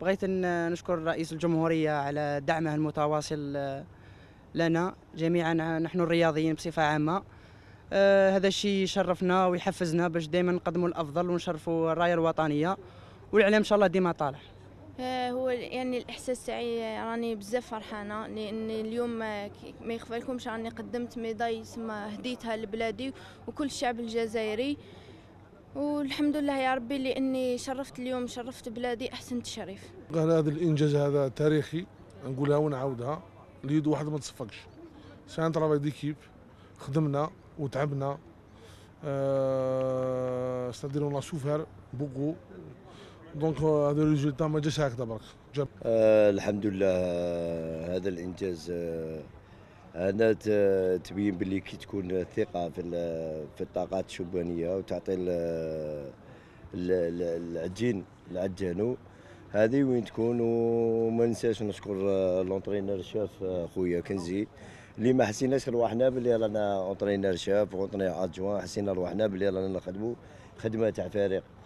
بغيت نشكر رئيس الجمهورية على دعمه المتواصل آه، لنا جميعا نحن الرياضيين بصفة عامة آه، هذا الشيء يشرفنا ويحفزنا باش دائما نقدموا الافضل ونشرفوا الرايه الوطنيه والاعلام ان شاء الله ديما طالع آه، هو يعني الاحساس تاعي راني بزاف فرحانه لان اليوم ما يخفى لكمش راني قدمت ميداي تسمى هديتها لبلادي وكل الشعب الجزائري والحمد لله يا ربي لاني شرفت اليوم شرفت بلادي احسنت شريف قال هذا الانجاز هذا تاريخي نقولها ونعاودها اليد واحد ما تصفقش سان ترافاي ديكيب خدمنا وتعبنا أه... ستادير اون سوفير بوكو دونك هذا ريزولتا ما جاش هكذا برك آه، الحمد لله هذا الانجاز أه هنا تبين باللي كي تكون الثقه في في الطاقات الشبانيه وتعطي العجين العجانو هذه وين تكون وما ننساش نشكر لونترينر شاف خويا كنزي اللي ما حسيناش رواحنا باللي رانا اونترينر شاف اونترينر ادجوان حسينا رواحنا باللي رانا نخدموا خدمه تاع فريق